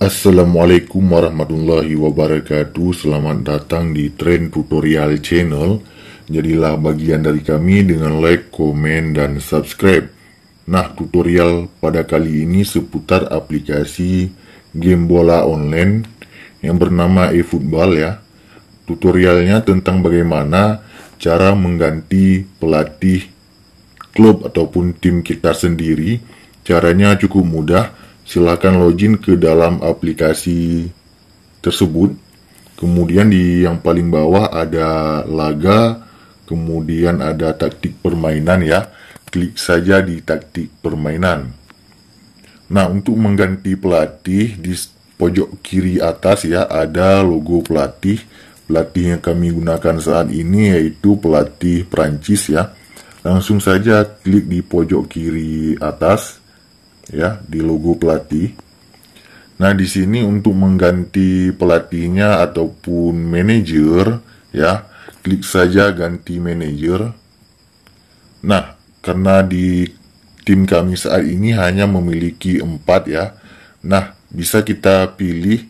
Assalamualaikum warahmatullahi wabarakatuh Selamat datang di Trend Tutorial Channel Jadilah bagian dari kami dengan like, komen, dan subscribe Nah tutorial pada kali ini seputar aplikasi game bola online Yang bernama eFootball ya Tutorialnya tentang bagaimana cara mengganti pelatih klub ataupun tim kita sendiri Caranya cukup mudah silakan login ke dalam aplikasi tersebut. Kemudian di yang paling bawah ada laga, kemudian ada taktik permainan ya. Klik saja di taktik permainan. Nah, untuk mengganti pelatih di pojok kiri atas ya ada logo pelatih. Pelatih yang kami gunakan saat ini yaitu pelatih Prancis ya. Langsung saja klik di pojok kiri atas ya di logo pelatih. Nah, di sini untuk mengganti pelatihnya ataupun manajer ya, klik saja ganti manajer. Nah, karena di tim kami saat ini hanya memiliki empat ya. Nah, bisa kita pilih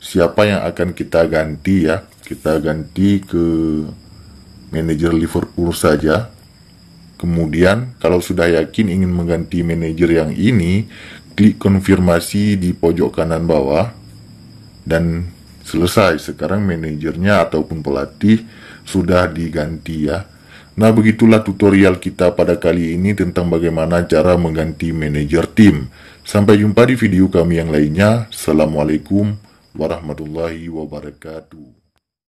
siapa yang akan kita ganti ya. Kita ganti ke manajer Liverpool saja. Kemudian, kalau sudah yakin ingin mengganti manajer yang ini, klik konfirmasi di pojok kanan bawah dan selesai. Sekarang manajernya ataupun pelatih sudah diganti ya. Nah, begitulah tutorial kita pada kali ini tentang bagaimana cara mengganti manajer tim. Sampai jumpa di video kami yang lainnya. Assalamualaikum warahmatullahi wabarakatuh.